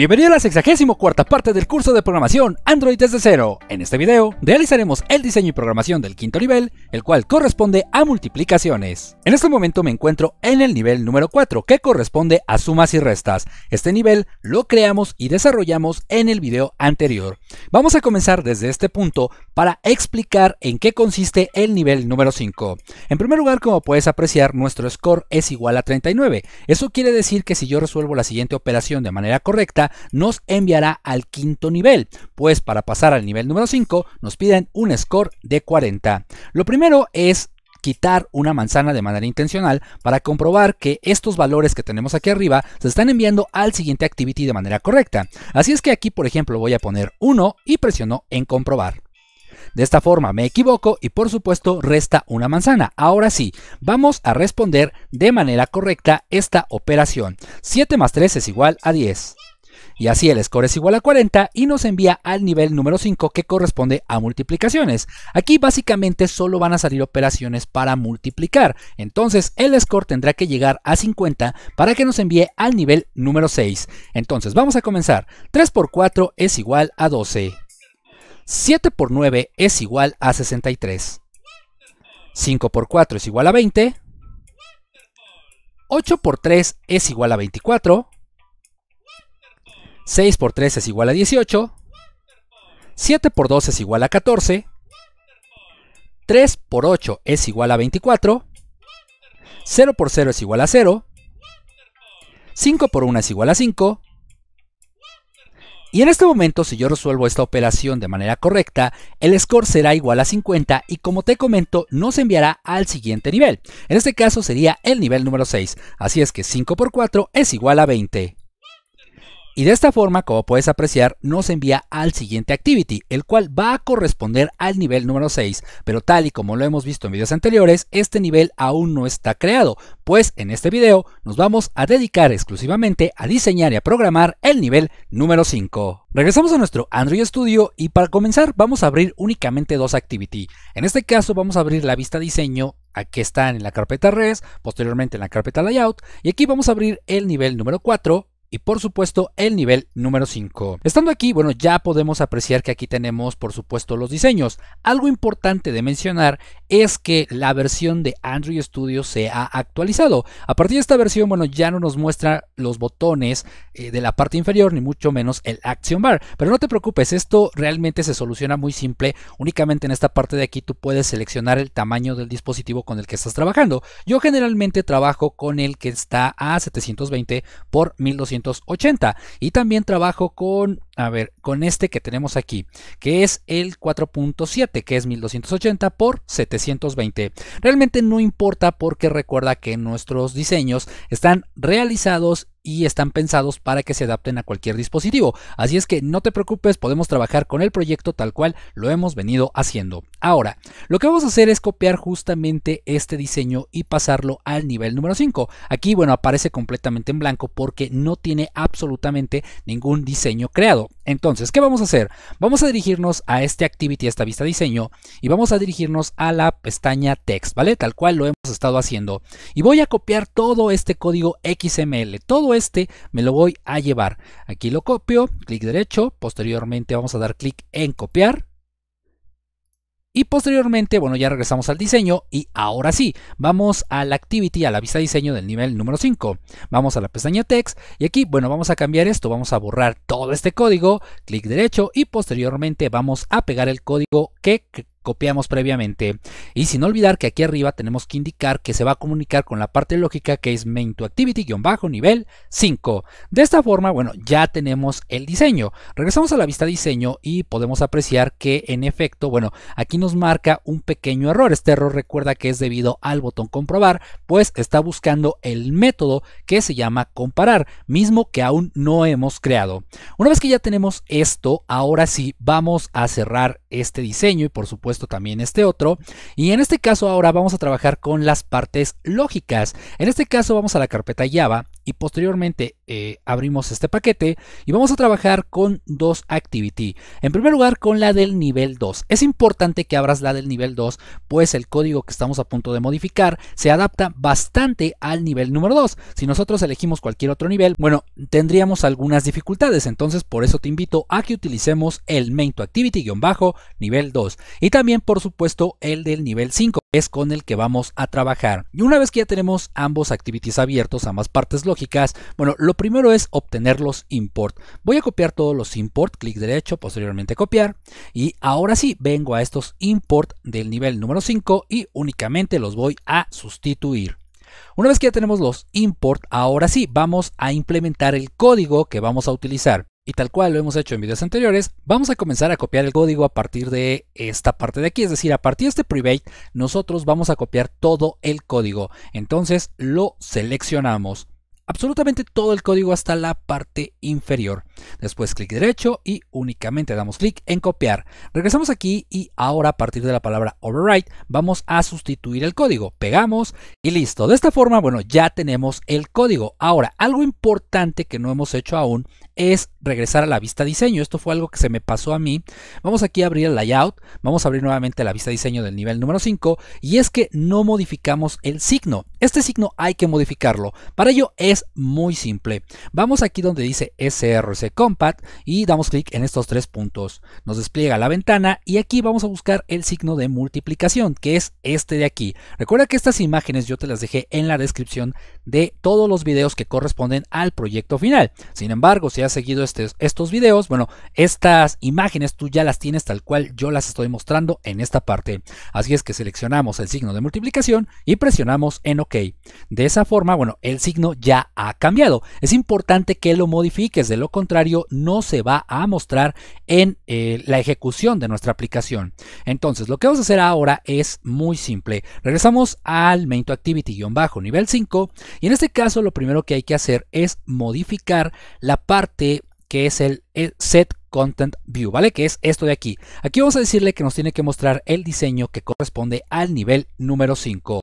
Bienvenido a la 64 cuarta parte del curso de programación Android desde cero. En este video realizaremos el diseño y programación del quinto nivel, el cual corresponde a multiplicaciones. En este momento me encuentro en el nivel número 4, que corresponde a sumas y restas. Este nivel lo creamos y desarrollamos en el video anterior. Vamos a comenzar desde este punto para explicar en qué consiste el nivel número 5. En primer lugar, como puedes apreciar, nuestro score es igual a 39. Eso quiere decir que si yo resuelvo la siguiente operación de manera correcta, nos enviará al quinto nivel, pues para pasar al nivel número 5 nos piden un score de 40. Lo primero es quitar una manzana de manera intencional para comprobar que estos valores que tenemos aquí arriba se están enviando al siguiente activity de manera correcta. Así es que aquí por ejemplo voy a poner 1 y presiono en comprobar. De esta forma me equivoco y por supuesto resta una manzana. Ahora sí, vamos a responder de manera correcta esta operación. 7 más 3 es igual a 10. Y así el score es igual a 40 y nos envía al nivel número 5 que corresponde a multiplicaciones. Aquí básicamente solo van a salir operaciones para multiplicar, entonces el score tendrá que llegar a 50 para que nos envíe al nivel número 6. Entonces vamos a comenzar. 3 por 4 es igual a 12. 7 por 9 es igual a 63. 5 por 4 es igual a 20. 8 por 3 es igual a 24. 6 por 3 es igual a 18. 7 por 2 es igual a 14. 3 por 8 es igual a 24. 0 por 0 es igual a 0. 5 por 1 es igual a 5. Y en este momento, si yo resuelvo esta operación de manera correcta, el score será igual a 50 y como te comento, nos enviará al siguiente nivel. En este caso sería el nivel número 6, así es que 5 por 4 es igual a 20. Y de esta forma, como puedes apreciar, nos envía al siguiente activity, el cual va a corresponder al nivel número 6, pero tal y como lo hemos visto en videos anteriores, este nivel aún no está creado, pues en este video nos vamos a dedicar exclusivamente a diseñar y a programar el nivel número 5. Regresamos a nuestro Android Studio y para comenzar vamos a abrir únicamente dos activity. En este caso vamos a abrir la vista diseño aquí están en la carpeta res, posteriormente en la carpeta layout y aquí vamos a abrir el nivel número 4 y por supuesto el nivel número 5. Estando aquí, bueno, ya podemos apreciar que aquí tenemos por supuesto los diseños. Algo importante de mencionar es que la versión de Android Studio se ha actualizado. A partir de esta versión, bueno, ya no nos muestra los botones eh, de la parte inferior, ni mucho menos el Action Bar. Pero no te preocupes, esto realmente se soluciona muy simple. Únicamente en esta parte de aquí tú puedes seleccionar el tamaño del dispositivo con el que estás trabajando. Yo generalmente trabajo con el que está a 720 x 1280 y también trabajo con a ver, con este que tenemos aquí, que es el 4.7, que es 1280 por 720. Realmente no importa porque recuerda que nuestros diseños están realizados y están pensados para que se adapten a cualquier dispositivo. Así es que no te preocupes, podemos trabajar con el proyecto tal cual lo hemos venido haciendo. Ahora, lo que vamos a hacer es copiar justamente este diseño y pasarlo al nivel número 5. Aquí, bueno, aparece completamente en blanco porque no tiene absolutamente ningún diseño creado. Entonces, ¿qué vamos a hacer? Vamos a dirigirnos a este activity, a esta vista diseño, y vamos a dirigirnos a la pestaña text, ¿vale? Tal cual lo hemos estado haciendo. Y voy a copiar todo este código XML, todo este me lo voy a llevar. Aquí lo copio, clic derecho, posteriormente vamos a dar clic en copiar. Y posteriormente, bueno, ya regresamos al diseño y ahora sí, vamos a la activity, a la vista diseño del nivel número 5. Vamos a la pestaña text y aquí, bueno, vamos a cambiar esto, vamos a borrar todo este código, clic derecho y posteriormente vamos a pegar el código que copiamos previamente. Y sin olvidar que aquí arriba tenemos que indicar que se va a comunicar con la parte lógica que es main to activity-nivel 5. De esta forma, bueno, ya tenemos el diseño. Regresamos a la vista diseño y podemos apreciar que en efecto, bueno, aquí nos marca un pequeño error. Este error recuerda que es debido al botón comprobar, pues está buscando el método que se llama comparar, mismo que aún no hemos creado. Una vez que ya tenemos esto, ahora sí vamos a cerrar este diseño y por supuesto también este otro. Y en este caso ahora vamos a trabajar con las partes lógicas. En este caso vamos a la carpeta Java y posteriormente eh, abrimos este paquete y vamos a trabajar con dos activity. En primer lugar con la del nivel 2. Es importante que abras la del nivel 2 pues el código que estamos a punto de modificar se adapta bastante al nivel número 2. Si nosotros elegimos cualquier otro nivel, bueno, tendríamos algunas dificultades. Entonces por eso te invito a que utilicemos el main to activity-nivel 2 y también por supuesto el del nivel 5 es con el que vamos a trabajar. Y una vez que ya tenemos ambos activities abiertos, ambas partes lógicas, bueno, lo primero es obtener los import. Voy a copiar todos los import, clic derecho, posteriormente copiar. Y ahora sí, vengo a estos import del nivel número 5 y únicamente los voy a sustituir. Una vez que ya tenemos los import, ahora sí vamos a implementar el código que vamos a utilizar. Y tal cual lo hemos hecho en videos anteriores, vamos a comenzar a copiar el código a partir de esta parte de aquí. Es decir, a partir de este private, nosotros vamos a copiar todo el código. Entonces lo seleccionamos absolutamente todo el código hasta la parte inferior. Después clic derecho y únicamente damos clic en copiar. Regresamos aquí y ahora a partir de la palabra override vamos a sustituir el código. Pegamos y listo. De esta forma, bueno, ya tenemos el código. Ahora, algo importante que no hemos hecho aún es regresar a la vista diseño. Esto fue algo que se me pasó a mí. Vamos aquí a abrir el layout. Vamos a abrir nuevamente la vista diseño del nivel número 5 y es que no modificamos el signo. Este signo hay que modificarlo. Para ello es muy simple. Vamos aquí donde dice SRC Compact y damos clic en estos tres puntos. Nos despliega la ventana y aquí vamos a buscar el signo de multiplicación, que es este de aquí. Recuerda que estas imágenes yo te las dejé en la descripción de todos los videos que corresponden al proyecto final. Sin embargo, si has seguido este, estos videos, bueno, estas imágenes tú ya las tienes tal cual yo las estoy mostrando en esta parte. Así es que seleccionamos el signo de multiplicación y presionamos en OK. De esa forma, bueno, el signo ya ha cambiado. Es importante que lo modifiques, de lo contrario no se va a mostrar en eh, la ejecución de nuestra aplicación. Entonces, lo que vamos a hacer ahora es muy simple. Regresamos al main activity-bajo nivel 5 y en este caso lo primero que hay que hacer es modificar la parte que es el eh, set content view, ¿vale? Que es esto de aquí. Aquí vamos a decirle que nos tiene que mostrar el diseño que corresponde al nivel número 5.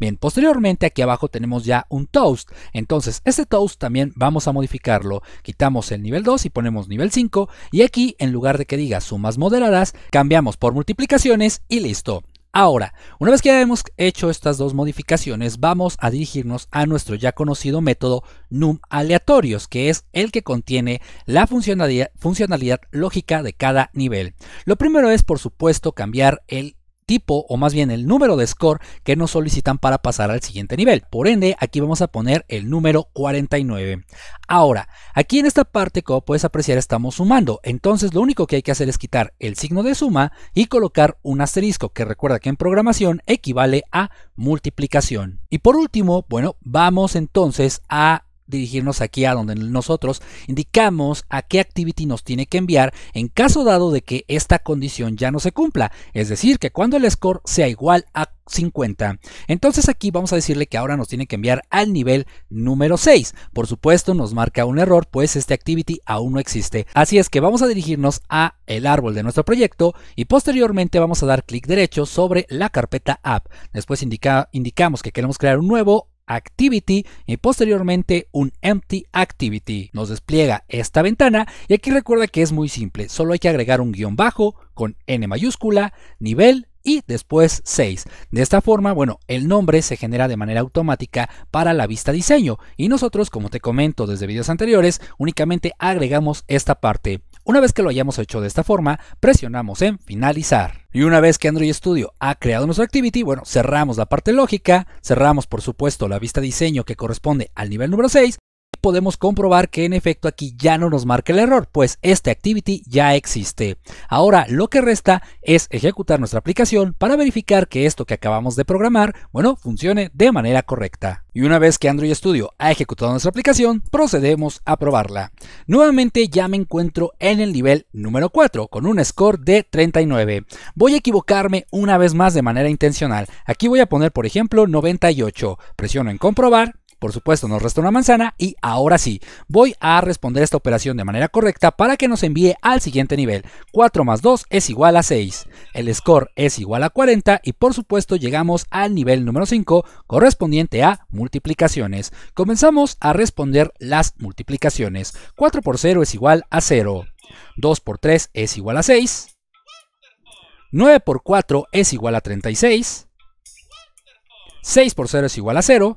Bien, posteriormente aquí abajo tenemos ya un toast. Entonces, este toast también vamos a modificarlo. Quitamos el nivel 2 y ponemos nivel 5. Y aquí, en lugar de que diga sumas moderadas, cambiamos por multiplicaciones y listo. Ahora, una vez que ya hemos hecho estas dos modificaciones, vamos a dirigirnos a nuestro ya conocido método num aleatorios, que es el que contiene la funcionalidad, funcionalidad lógica de cada nivel. Lo primero es, por supuesto, cambiar el tipo o más bien el número de score que nos solicitan para pasar al siguiente nivel. Por ende, aquí vamos a poner el número 49. Ahora, aquí en esta parte, como puedes apreciar, estamos sumando. Entonces, lo único que hay que hacer es quitar el signo de suma y colocar un asterisco, que recuerda que en programación equivale a multiplicación. Y por último, bueno, vamos entonces a dirigirnos aquí a donde nosotros indicamos a qué activity nos tiene que enviar en caso dado de que esta condición ya no se cumpla, es decir, que cuando el score sea igual a 50. Entonces aquí vamos a decirle que ahora nos tiene que enviar al nivel número 6. Por supuesto nos marca un error pues este activity aún no existe. Así es que vamos a dirigirnos a el árbol de nuestro proyecto y posteriormente vamos a dar clic derecho sobre la carpeta app. Después indicamos que queremos crear un nuevo activity y posteriormente un empty activity. Nos despliega esta ventana y aquí recuerda que es muy simple, solo hay que agregar un guión bajo con n mayúscula, nivel y después 6. De esta forma, bueno, el nombre se genera de manera automática para la vista diseño y nosotros, como te comento desde videos anteriores, únicamente agregamos esta parte. Una vez que lo hayamos hecho de esta forma, presionamos en finalizar. Y una vez que Android Studio ha creado nuestro activity, bueno, cerramos la parte lógica, cerramos por supuesto la vista diseño que corresponde al nivel número 6 podemos comprobar que en efecto aquí ya no nos marca el error, pues este activity ya existe. Ahora lo que resta es ejecutar nuestra aplicación para verificar que esto que acabamos de programar, bueno, funcione de manera correcta. Y una vez que Android Studio ha ejecutado nuestra aplicación, procedemos a probarla. Nuevamente ya me encuentro en el nivel número 4 con un score de 39. Voy a equivocarme una vez más de manera intencional. Aquí voy a poner por ejemplo 98. Presiono en comprobar por supuesto, nos resta una manzana y ahora sí, voy a responder esta operación de manera correcta para que nos envíe al siguiente nivel. 4 más 2 es igual a 6. El score es igual a 40 y por supuesto llegamos al nivel número 5 correspondiente a multiplicaciones. Comenzamos a responder las multiplicaciones. 4 por 0 es igual a 0. 2 por 3 es igual a 6. 9 por 4 es igual a 36. 6 por 0 es igual a 0.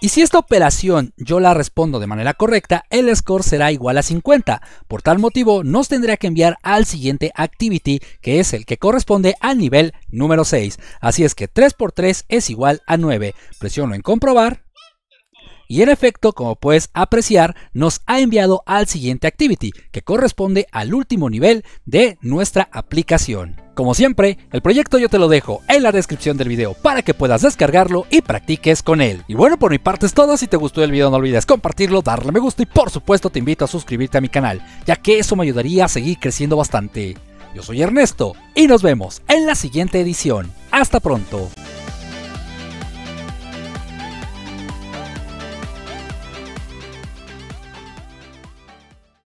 Y si esta operación yo la respondo de manera correcta, el score será igual a 50. Por tal motivo, nos tendría que enviar al siguiente activity, que es el que corresponde al nivel número 6. Así es que 3 por 3 es igual a 9. Presiono en comprobar y en efecto, como puedes apreciar, nos ha enviado al siguiente activity, que corresponde al último nivel de nuestra aplicación. Como siempre, el proyecto yo te lo dejo en la descripción del video para que puedas descargarlo y practiques con él. Y bueno, por mi parte es todo, si te gustó el video no olvides compartirlo, darle me gusta y por supuesto te invito a suscribirte a mi canal, ya que eso me ayudaría a seguir creciendo bastante. Yo soy Ernesto y nos vemos en la siguiente edición. Hasta pronto.